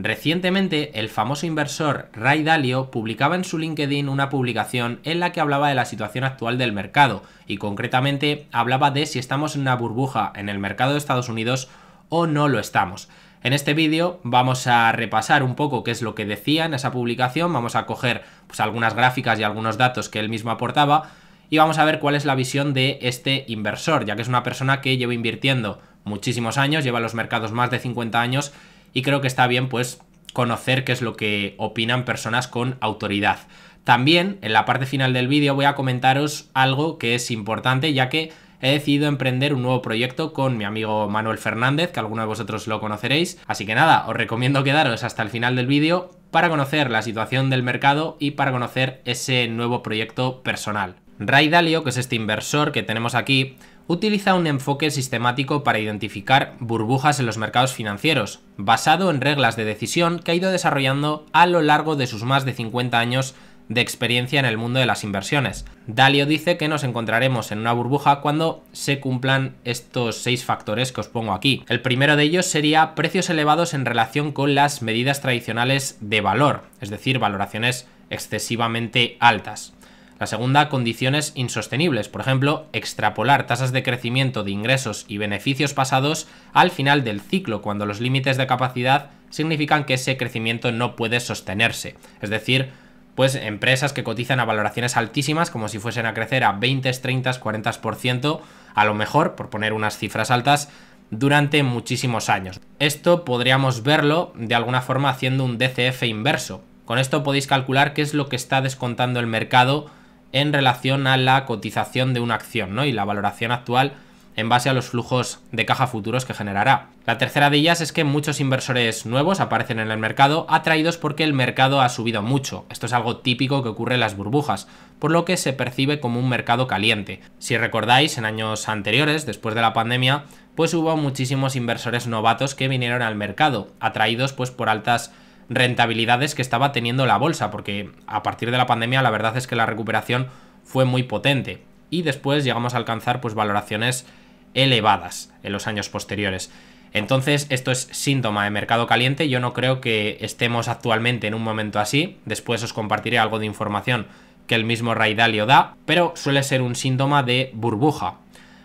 Recientemente, el famoso inversor Ray Dalio publicaba en su LinkedIn una publicación en la que hablaba de la situación actual del mercado y concretamente hablaba de si estamos en una burbuja en el mercado de Estados Unidos o no lo estamos. En este vídeo vamos a repasar un poco qué es lo que decía en esa publicación, vamos a coger pues, algunas gráficas y algunos datos que él mismo aportaba y vamos a ver cuál es la visión de este inversor, ya que es una persona que lleva invirtiendo muchísimos años, lleva los mercados más de 50 años y creo que está bien pues conocer qué es lo que opinan personas con autoridad. También en la parte final del vídeo voy a comentaros algo que es importante ya que he decidido emprender un nuevo proyecto con mi amigo Manuel Fernández, que alguno de vosotros lo conoceréis. Así que nada, os recomiendo quedaros hasta el final del vídeo para conocer la situación del mercado y para conocer ese nuevo proyecto personal. Ray Dalio, que es este inversor que tenemos aquí, utiliza un enfoque sistemático para identificar burbujas en los mercados financieros, basado en reglas de decisión que ha ido desarrollando a lo largo de sus más de 50 años de experiencia en el mundo de las inversiones. Dalio dice que nos encontraremos en una burbuja cuando se cumplan estos seis factores que os pongo aquí. El primero de ellos sería precios elevados en relación con las medidas tradicionales de valor, es decir, valoraciones excesivamente altas. La segunda, condiciones insostenibles, por ejemplo, extrapolar tasas de crecimiento de ingresos y beneficios pasados al final del ciclo, cuando los límites de capacidad significan que ese crecimiento no puede sostenerse. Es decir, pues empresas que cotizan a valoraciones altísimas, como si fuesen a crecer a 20, 30, 40%, a lo mejor, por poner unas cifras altas, durante muchísimos años. Esto podríamos verlo de alguna forma haciendo un DCF inverso. Con esto podéis calcular qué es lo que está descontando el mercado en relación a la cotización de una acción ¿no? y la valoración actual en base a los flujos de caja futuros que generará. La tercera de ellas es que muchos inversores nuevos aparecen en el mercado atraídos porque el mercado ha subido mucho. Esto es algo típico que ocurre en las burbujas, por lo que se percibe como un mercado caliente. Si recordáis, en años anteriores, después de la pandemia, pues hubo muchísimos inversores novatos que vinieron al mercado, atraídos pues por altas rentabilidades que estaba teniendo la bolsa, porque a partir de la pandemia la verdad es que la recuperación fue muy potente y después llegamos a alcanzar pues valoraciones elevadas en los años posteriores. Entonces, esto es síntoma de mercado caliente. Yo no creo que estemos actualmente en un momento así. Después os compartiré algo de información que el mismo Ray Dalio da, pero suele ser un síntoma de burbuja.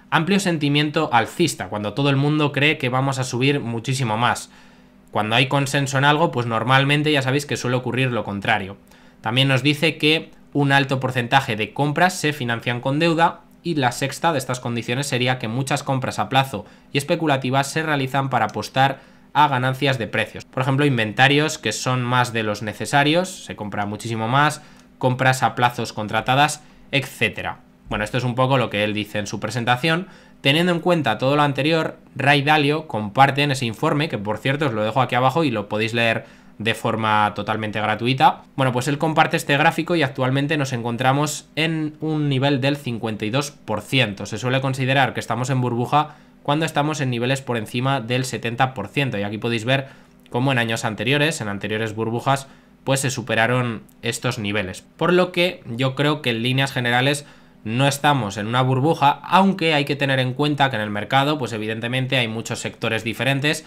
Amplio sentimiento alcista, cuando todo el mundo cree que vamos a subir muchísimo más. Cuando hay consenso en algo, pues normalmente ya sabéis que suele ocurrir lo contrario. También nos dice que un alto porcentaje de compras se financian con deuda y la sexta de estas condiciones sería que muchas compras a plazo y especulativas se realizan para apostar a ganancias de precios. Por ejemplo, inventarios que son más de los necesarios, se compra muchísimo más, compras a plazos contratadas, etc. Bueno, esto es un poco lo que él dice en su presentación, Teniendo en cuenta todo lo anterior, Ray Dalio comparte en ese informe, que por cierto os lo dejo aquí abajo y lo podéis leer de forma totalmente gratuita. Bueno, pues él comparte este gráfico y actualmente nos encontramos en un nivel del 52%. Se suele considerar que estamos en burbuja cuando estamos en niveles por encima del 70%. Y aquí podéis ver cómo en años anteriores, en anteriores burbujas, pues se superaron estos niveles. Por lo que yo creo que en líneas generales no estamos en una burbuja, aunque hay que tener en cuenta que en el mercado, pues evidentemente hay muchos sectores diferentes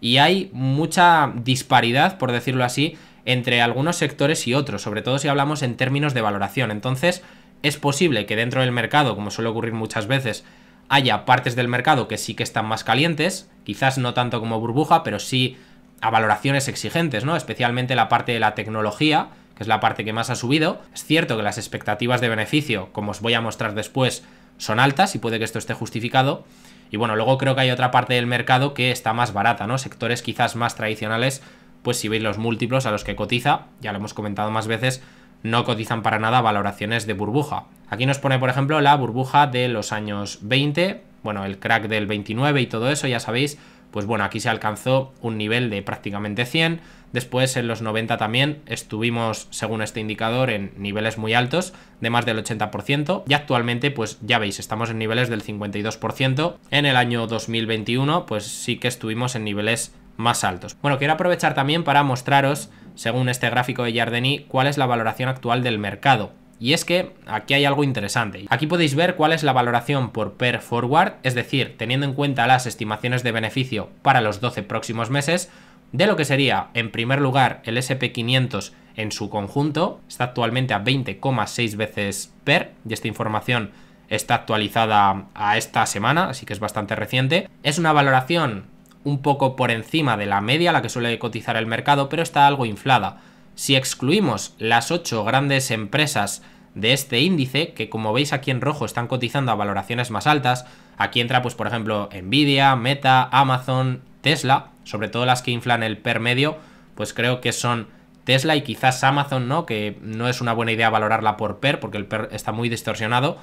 y hay mucha disparidad, por decirlo así, entre algunos sectores y otros, sobre todo si hablamos en términos de valoración. Entonces, es posible que dentro del mercado, como suele ocurrir muchas veces, haya partes del mercado que sí que están más calientes, quizás no tanto como burbuja, pero sí a valoraciones exigentes, ¿no? Especialmente la parte de la tecnología, que es la parte que más ha subido. Es cierto que las expectativas de beneficio, como os voy a mostrar después, son altas y puede que esto esté justificado. Y bueno, luego creo que hay otra parte del mercado que está más barata, ¿no? Sectores quizás más tradicionales, pues si veis los múltiplos a los que cotiza, ya lo hemos comentado más veces, no cotizan para nada valoraciones de burbuja. Aquí nos pone, por ejemplo, la burbuja de los años 20, bueno, el crack del 29 y todo eso, ya sabéis, pues bueno, aquí se alcanzó un nivel de prácticamente 100, Después en los 90 también estuvimos, según este indicador, en niveles muy altos, de más del 80%, y actualmente pues ya veis, estamos en niveles del 52%. En el año 2021 pues sí que estuvimos en niveles más altos. Bueno, quiero aprovechar también para mostraros, según este gráfico de Jardeni, cuál es la valoración actual del mercado. Y es que aquí hay algo interesante. Aquí podéis ver cuál es la valoración por per forward, es decir, teniendo en cuenta las estimaciones de beneficio para los 12 próximos meses, de lo que sería, en primer lugar, el SP500 en su conjunto. Está actualmente a 20,6 veces PER y esta información está actualizada a esta semana, así que es bastante reciente. Es una valoración un poco por encima de la media, la que suele cotizar el mercado, pero está algo inflada. Si excluimos las 8 grandes empresas de este índice, que como veis aquí en rojo están cotizando a valoraciones más altas, aquí entra pues por ejemplo Nvidia, Meta, Amazon, Tesla, sobre todo las que inflan el per medio, pues creo que son Tesla y quizás Amazon, ¿no? Que no es una buena idea valorarla por per, porque el per está muy distorsionado.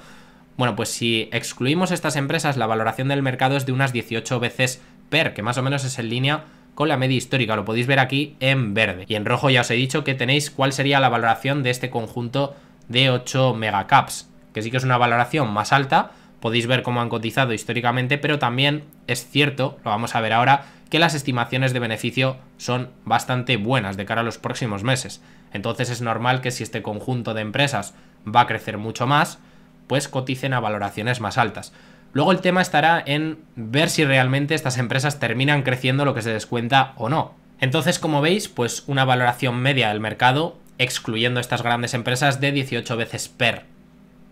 Bueno, pues si excluimos estas empresas, la valoración del mercado es de unas 18 veces per, que más o menos es en línea con la media histórica, lo podéis ver aquí en verde. Y en rojo ya os he dicho que tenéis cuál sería la valoración de este conjunto de 8 megacaps, que sí que es una valoración más alta, podéis ver cómo han cotizado históricamente, pero también es cierto, lo vamos a ver ahora, que las estimaciones de beneficio son bastante buenas de cara a los próximos meses. Entonces es normal que si este conjunto de empresas va a crecer mucho más, pues coticen a valoraciones más altas. Luego el tema estará en ver si realmente estas empresas terminan creciendo lo que se descuenta o no. Entonces, como veis, pues una valoración media del mercado, excluyendo estas grandes empresas, de 18 veces per.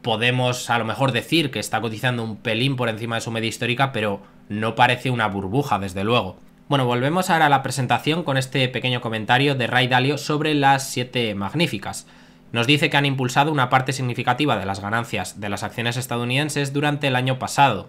Podemos a lo mejor decir que está cotizando un pelín por encima de su media histórica, pero no parece una burbuja, desde luego. Bueno, volvemos ahora a la presentación con este pequeño comentario de Ray Dalio sobre las siete magníficas. Nos dice que han impulsado una parte significativa de las ganancias de las acciones estadounidenses durante el año pasado.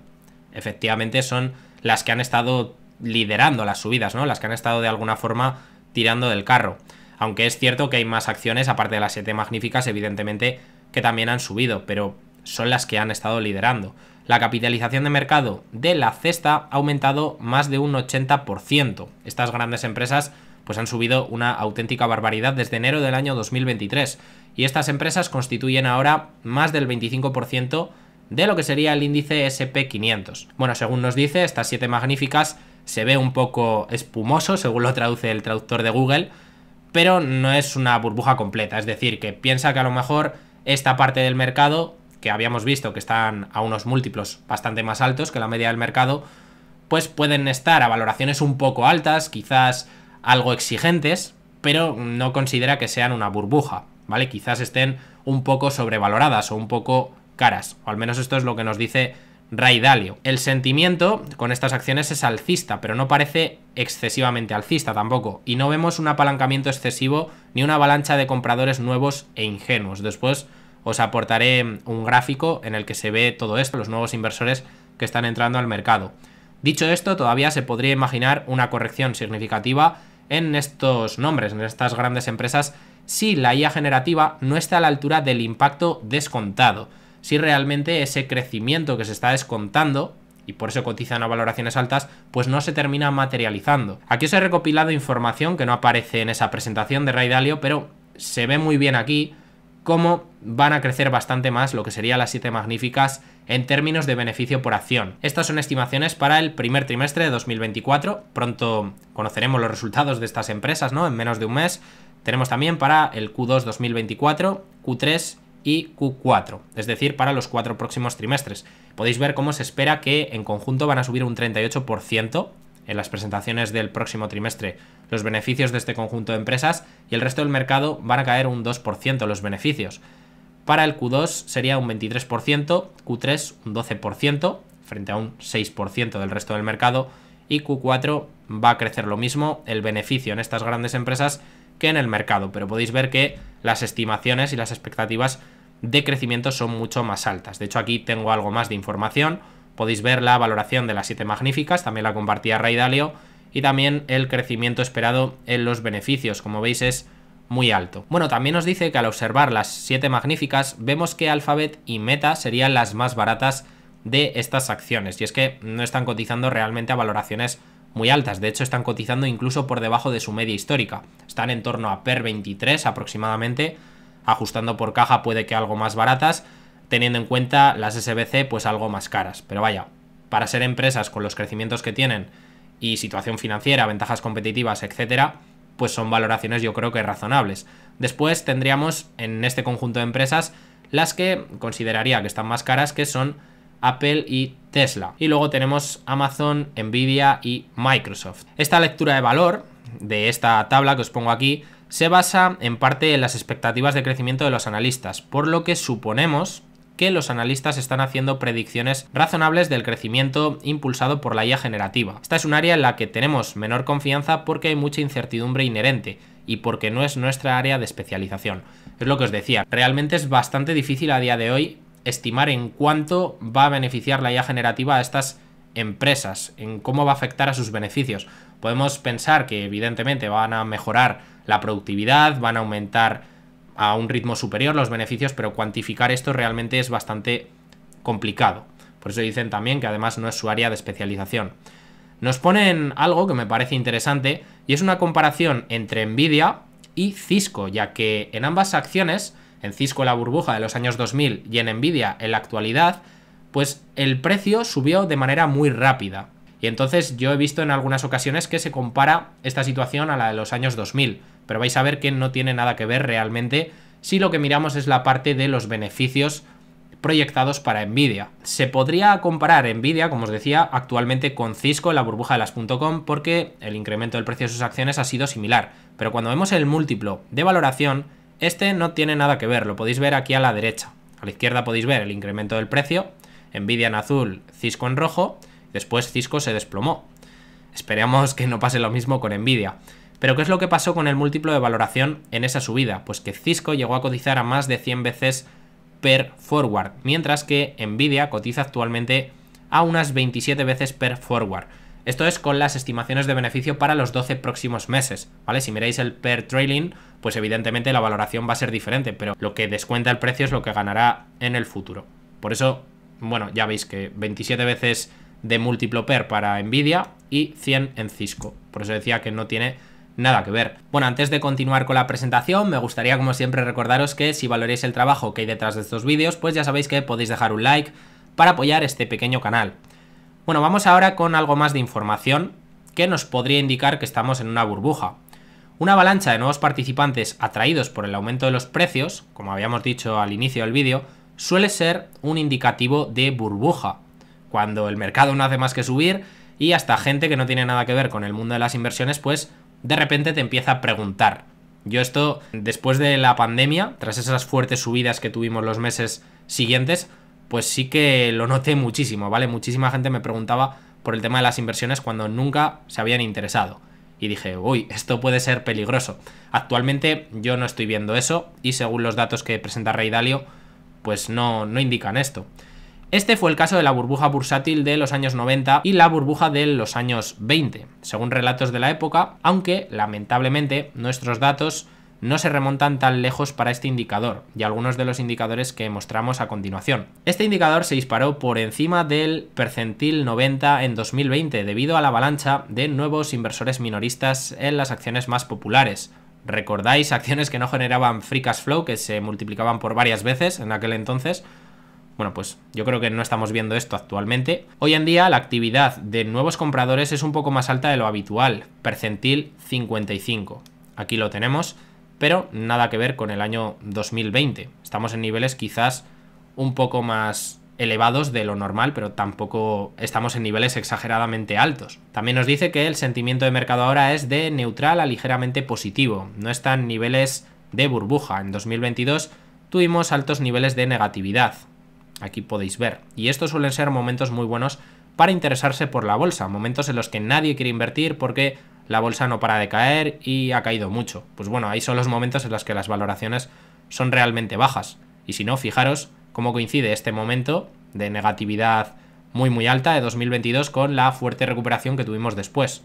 Efectivamente son las que han estado liderando las subidas, ¿no? Las que han estado de alguna forma tirando del carro. Aunque es cierto que hay más acciones, aparte de las siete magníficas, evidentemente, que también han subido, pero son las que han estado liderando. La capitalización de mercado de la cesta ha aumentado más de un 80%. Estas grandes empresas pues han subido una auténtica barbaridad desde enero del año 2023 y estas empresas constituyen ahora más del 25% de lo que sería el índice SP500. Bueno, según nos dice, estas siete magníficas se ve un poco espumoso, según lo traduce el traductor de Google, pero no es una burbuja completa, es decir, que piensa que a lo mejor esta parte del mercado que habíamos visto que están a unos múltiplos bastante más altos que la media del mercado, pues pueden estar a valoraciones un poco altas, quizás algo exigentes, pero no considera que sean una burbuja, ¿vale? Quizás estén un poco sobrevaloradas o un poco caras, o al menos esto es lo que nos dice Ray Dalio. El sentimiento con estas acciones es alcista, pero no parece excesivamente alcista tampoco, y no vemos un apalancamiento excesivo ni una avalancha de compradores nuevos e ingenuos. Después os aportaré un gráfico en el que se ve todo esto, los nuevos inversores que están entrando al mercado. Dicho esto, todavía se podría imaginar una corrección significativa en estos nombres, en estas grandes empresas, si la IA generativa no está a la altura del impacto descontado, si realmente ese crecimiento que se está descontando y por eso cotizan a valoraciones altas, pues no se termina materializando. Aquí os he recopilado información que no aparece en esa presentación de Ray Dalio, pero se ve muy bien aquí cómo van a crecer bastante más lo que serían las 7 magníficas en términos de beneficio por acción. Estas son estimaciones para el primer trimestre de 2024. Pronto conoceremos los resultados de estas empresas, ¿no? En menos de un mes. Tenemos también para el Q2 2024, Q3 y Q4, es decir, para los cuatro próximos trimestres. Podéis ver cómo se espera que en conjunto van a subir un 38% en las presentaciones del próximo trimestre los beneficios de este conjunto de empresas y el resto del mercado van a caer un 2% los beneficios. Para el Q2 sería un 23%, Q3 un 12%, frente a un 6% del resto del mercado, y Q4 va a crecer lo mismo el beneficio en estas grandes empresas que en el mercado, pero podéis ver que las estimaciones y las expectativas de crecimiento son mucho más altas. De hecho, aquí tengo algo más de información Podéis ver la valoración de las 7 magníficas, también la compartía Ray Dalio, y también el crecimiento esperado en los beneficios, como veis es muy alto. Bueno, también nos dice que al observar las 7 magníficas, vemos que Alphabet y Meta serían las más baratas de estas acciones, y es que no están cotizando realmente a valoraciones muy altas, de hecho están cotizando incluso por debajo de su media histórica, están en torno a PER 23 aproximadamente, ajustando por caja puede que algo más baratas, teniendo en cuenta las SBC pues algo más caras. Pero vaya, para ser empresas con los crecimientos que tienen y situación financiera, ventajas competitivas, etcétera, pues son valoraciones yo creo que razonables. Después tendríamos en este conjunto de empresas las que consideraría que están más caras, que son Apple y Tesla. Y luego tenemos Amazon, Nvidia y Microsoft. Esta lectura de valor de esta tabla que os pongo aquí se basa en parte en las expectativas de crecimiento de los analistas, por lo que suponemos que los analistas están haciendo predicciones razonables del crecimiento impulsado por la IA generativa. Esta es un área en la que tenemos menor confianza porque hay mucha incertidumbre inherente y porque no es nuestra área de especialización. Es lo que os decía, realmente es bastante difícil a día de hoy estimar en cuánto va a beneficiar la IA generativa a estas empresas, en cómo va a afectar a sus beneficios. Podemos pensar que evidentemente van a mejorar la productividad, van a aumentar a un ritmo superior los beneficios, pero cuantificar esto realmente es bastante complicado. Por eso dicen también que además no es su área de especialización. Nos ponen algo que me parece interesante y es una comparación entre Nvidia y Cisco, ya que en ambas acciones, en Cisco la burbuja de los años 2000 y en Nvidia en la actualidad, pues el precio subió de manera muy rápida. Y entonces yo he visto en algunas ocasiones que se compara esta situación a la de los años 2000, pero vais a ver que no tiene nada que ver realmente si lo que miramos es la parte de los beneficios proyectados para Nvidia. Se podría comparar Nvidia, como os decía, actualmente con Cisco en la burbuja de las las.com porque el incremento del precio de sus acciones ha sido similar, pero cuando vemos el múltiplo de valoración, este no tiene nada que ver, lo podéis ver aquí a la derecha. A la izquierda podéis ver el incremento del precio, Nvidia en azul, Cisco en rojo, Después Cisco se desplomó. Esperemos que no pase lo mismo con Nvidia. Pero ¿qué es lo que pasó con el múltiplo de valoración en esa subida? Pues que Cisco llegó a cotizar a más de 100 veces per forward, mientras que Nvidia cotiza actualmente a unas 27 veces per forward. Esto es con las estimaciones de beneficio para los 12 próximos meses, ¿vale? Si miráis el per trailing, pues evidentemente la valoración va a ser diferente, pero lo que descuenta el precio es lo que ganará en el futuro. Por eso, bueno, ya veis que 27 veces de múltiplo PER para Nvidia y 100 en Cisco. Por eso decía que no tiene nada que ver. Bueno, antes de continuar con la presentación, me gustaría como siempre recordaros que si valoréis el trabajo que hay detrás de estos vídeos, pues ya sabéis que podéis dejar un like para apoyar este pequeño canal. Bueno, vamos ahora con algo más de información que nos podría indicar que estamos en una burbuja. Una avalancha de nuevos participantes atraídos por el aumento de los precios, como habíamos dicho al inicio del vídeo, suele ser un indicativo de burbuja, cuando el mercado no hace más que subir y hasta gente que no tiene nada que ver con el mundo de las inversiones, pues de repente te empieza a preguntar. Yo esto, después de la pandemia, tras esas fuertes subidas que tuvimos los meses siguientes, pues sí que lo noté muchísimo, ¿vale? Muchísima gente me preguntaba por el tema de las inversiones cuando nunca se habían interesado. Y dije, uy, esto puede ser peligroso. Actualmente yo no estoy viendo eso y según los datos que presenta Rey Dalio, pues no, no indican esto. Este fue el caso de la burbuja bursátil de los años 90 y la burbuja de los años 20, según relatos de la época, aunque lamentablemente nuestros datos no se remontan tan lejos para este indicador y algunos de los indicadores que mostramos a continuación. Este indicador se disparó por encima del percentil 90 en 2020 debido a la avalancha de nuevos inversores minoristas en las acciones más populares. ¿Recordáis acciones que no generaban free cash flow, que se multiplicaban por varias veces en aquel entonces? Bueno, pues yo creo que no estamos viendo esto actualmente. Hoy en día la actividad de nuevos compradores es un poco más alta de lo habitual, percentil 55. Aquí lo tenemos, pero nada que ver con el año 2020. Estamos en niveles quizás un poco más elevados de lo normal, pero tampoco estamos en niveles exageradamente altos. También nos dice que el sentimiento de mercado ahora es de neutral a ligeramente positivo, no están niveles de burbuja. En 2022 tuvimos altos niveles de negatividad, Aquí podéis ver. Y estos suelen ser momentos muy buenos para interesarse por la bolsa, momentos en los que nadie quiere invertir porque la bolsa no para de caer y ha caído mucho. Pues bueno, ahí son los momentos en los que las valoraciones son realmente bajas. Y si no, fijaros cómo coincide este momento de negatividad muy muy alta de 2022 con la fuerte recuperación que tuvimos después.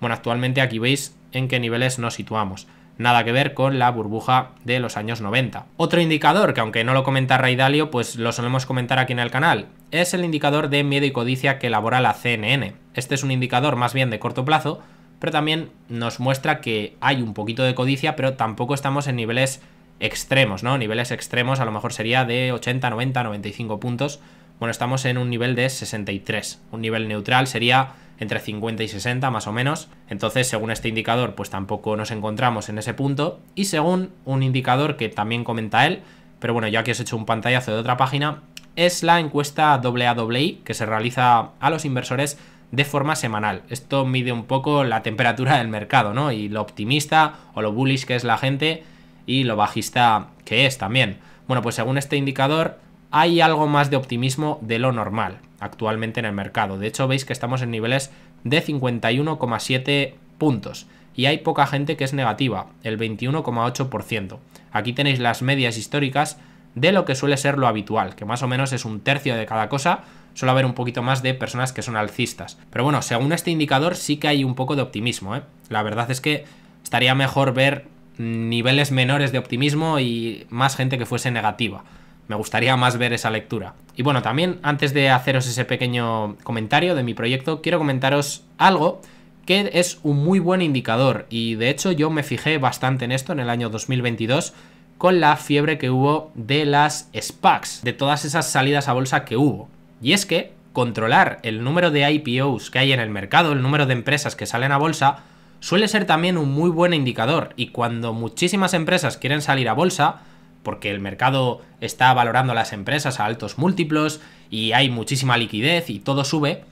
Bueno, actualmente aquí veis en qué niveles nos situamos nada que ver con la burbuja de los años 90. Otro indicador que aunque no lo comenta Dalio, pues lo solemos comentar aquí en el canal, es el indicador de miedo y codicia que elabora la CNN. Este es un indicador más bien de corto plazo, pero también nos muestra que hay un poquito de codicia, pero tampoco estamos en niveles extremos, ¿no? Niveles extremos a lo mejor sería de 80, 90, 95 puntos, bueno, estamos en un nivel de 63. Un nivel neutral sería entre 50 y 60 más o menos. Entonces, según este indicador, pues tampoco nos encontramos en ese punto. Y según un indicador que también comenta él, pero bueno, ya que os he hecho un pantallazo de otra página, es la encuesta WAI que se realiza a los inversores de forma semanal. Esto mide un poco la temperatura del mercado, ¿no? Y lo optimista o lo bullish que es la gente y lo bajista que es también. Bueno, pues según este indicador, hay algo más de optimismo de lo normal actualmente en el mercado. De hecho, veis que estamos en niveles de 51,7 puntos y hay poca gente que es negativa, el 21,8%. Aquí tenéis las medias históricas de lo que suele ser lo habitual, que más o menos es un tercio de cada cosa, suele haber un poquito más de personas que son alcistas. Pero bueno, según este indicador sí que hay un poco de optimismo, ¿eh? La verdad es que estaría mejor ver niveles menores de optimismo y más gente que fuese negativa me gustaría más ver esa lectura. Y bueno, también antes de haceros ese pequeño comentario de mi proyecto, quiero comentaros algo que es un muy buen indicador y de hecho yo me fijé bastante en esto en el año 2022 con la fiebre que hubo de las SPACs, de todas esas salidas a bolsa que hubo. Y es que controlar el número de IPOs que hay en el mercado, el número de empresas que salen a bolsa, suele ser también un muy buen indicador y cuando muchísimas empresas quieren salir a bolsa, porque el mercado está valorando las empresas a altos múltiplos y hay muchísima liquidez y todo sube,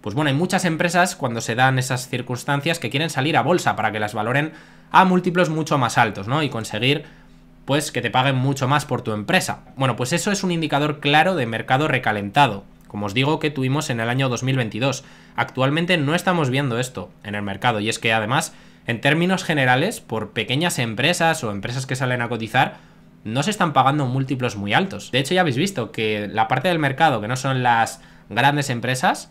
pues bueno, hay muchas empresas cuando se dan esas circunstancias que quieren salir a bolsa para que las valoren a múltiplos mucho más altos, ¿no? Y conseguir pues que te paguen mucho más por tu empresa. Bueno, pues eso es un indicador claro de mercado recalentado, como os digo que tuvimos en el año 2022. Actualmente no estamos viendo esto en el mercado y es que además, en términos generales, por pequeñas empresas o empresas que salen a cotizar, no se están pagando múltiplos muy altos. De hecho, ya habéis visto que la parte del mercado que no son las grandes empresas,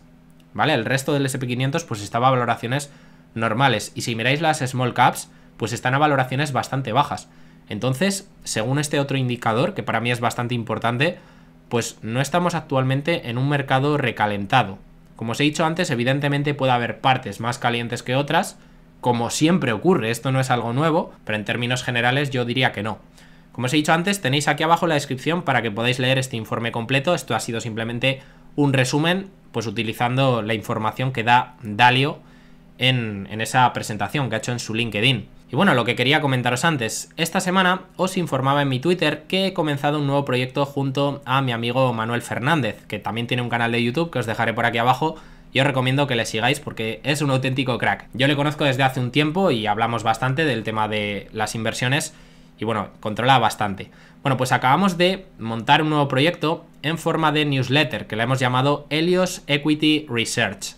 ¿vale? El resto del SP500 pues estaba a valoraciones normales. Y si miráis las small caps, pues están a valoraciones bastante bajas. Entonces, según este otro indicador, que para mí es bastante importante, pues no estamos actualmente en un mercado recalentado. Como os he dicho antes, evidentemente puede haber partes más calientes que otras, como siempre ocurre, esto no es algo nuevo, pero en términos generales yo diría que no. Como os he dicho antes, tenéis aquí abajo la descripción para que podáis leer este informe completo. Esto ha sido simplemente un resumen, pues utilizando la información que da Dalio en, esa presentación que ha hecho en su LinkedIn. Y bueno, lo que quería comentaros antes, esta semana os informaba en mi Twitter que he comenzado un nuevo proyecto junto a mi amigo Manuel Fernández, que también tiene un canal de YouTube que os dejaré por aquí abajo yo os recomiendo que le sigáis porque es un auténtico crack. Yo le conozco desde hace un tiempo y hablamos bastante del tema de las inversiones y bueno, controla bastante. Bueno, pues acabamos de montar un nuevo proyecto en forma de newsletter que la hemos llamado Helios Equity Research.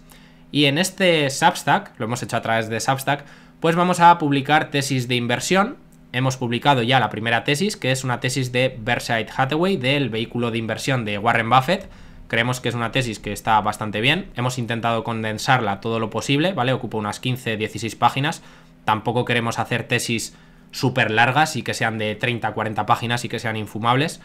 Y en este Substack, lo hemos hecho a través de Substack, pues vamos a publicar tesis de inversión. Hemos publicado ya la primera tesis, que es una tesis de Berkshire Hathaway, del vehículo de inversión de Warren Buffett. Creemos que es una tesis que está bastante bien. Hemos intentado condensarla todo lo posible, ¿vale? Ocupa unas 15-16 páginas. Tampoco queremos hacer tesis super largas y que sean de 30, 40 páginas y que sean infumables.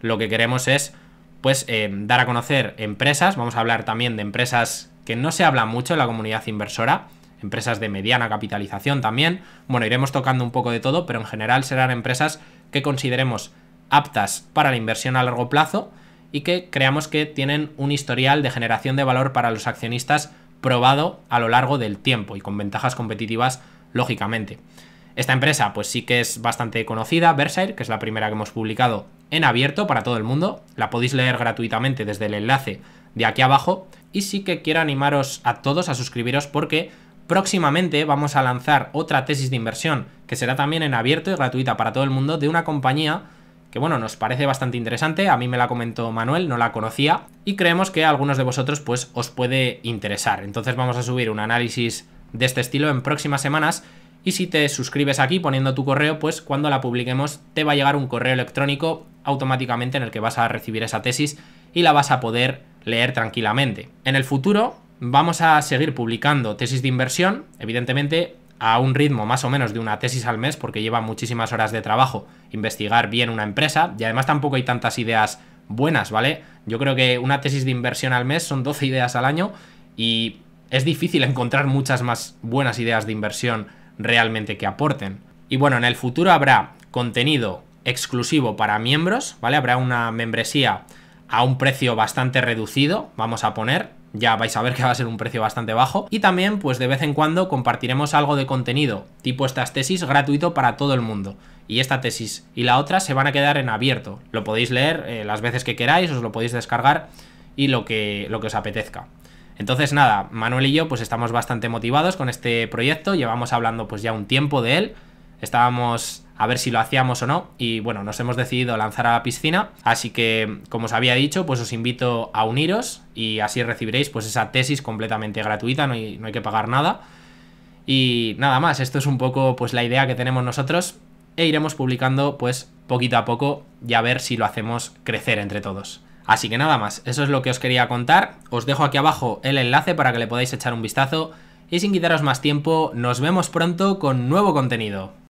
Lo que queremos es, pues, eh, dar a conocer empresas. Vamos a hablar también de empresas que no se habla mucho en la comunidad inversora. Empresas de mediana capitalización también. Bueno, iremos tocando un poco de todo, pero en general serán empresas que consideremos aptas para la inversión a largo plazo y que creamos que tienen un historial de generación de valor para los accionistas probado a lo largo del tiempo y con ventajas competitivas, lógicamente. Esta empresa pues sí que es bastante conocida, Versailles, que es la primera que hemos publicado en abierto para todo el mundo. La podéis leer gratuitamente desde el enlace de aquí abajo. Y sí que quiero animaros a todos a suscribiros porque próximamente vamos a lanzar otra tesis de inversión que será también en abierto y gratuita para todo el mundo de una compañía que bueno, nos parece bastante interesante, a mí me la comentó Manuel, no la conocía y creemos que a algunos de vosotros pues os puede interesar. Entonces vamos a subir un análisis de este estilo en próximas semanas y si te suscribes aquí poniendo tu correo, pues cuando la publiquemos te va a llegar un correo electrónico automáticamente en el que vas a recibir esa tesis y la vas a poder leer tranquilamente. En el futuro vamos a seguir publicando tesis de inversión, evidentemente a un ritmo más o menos de una tesis al mes, porque lleva muchísimas horas de trabajo investigar bien una empresa, y además tampoco hay tantas ideas buenas, ¿vale? Yo creo que una tesis de inversión al mes son 12 ideas al año y es difícil encontrar muchas más buenas ideas de inversión realmente que aporten. Y bueno, en el futuro habrá contenido exclusivo para miembros, ¿vale? Habrá una membresía a un precio bastante reducido, vamos a poner, ya vais a ver que va a ser un precio bastante bajo. Y también, pues de vez en cuando compartiremos algo de contenido, tipo estas tesis, gratuito para todo el mundo. Y esta tesis y la otra se van a quedar en abierto. Lo podéis leer eh, las veces que queráis, os lo podéis descargar y lo que, lo que os apetezca. Entonces nada, Manuel y yo pues estamos bastante motivados con este proyecto, llevamos hablando pues ya un tiempo de él, estábamos a ver si lo hacíamos o no y bueno, nos hemos decidido lanzar a la piscina, así que como os había dicho pues os invito a uniros y así recibiréis pues esa tesis completamente gratuita, no hay, que pagar nada. Y nada más, esto es un poco pues la idea que tenemos nosotros e iremos publicando pues poquito a poco y a ver si lo hacemos crecer entre todos. Así que nada más, eso es lo que os quería contar. Os dejo aquí abajo el enlace para que le podáis echar un vistazo. Y sin quitaros más tiempo, nos vemos pronto con nuevo contenido.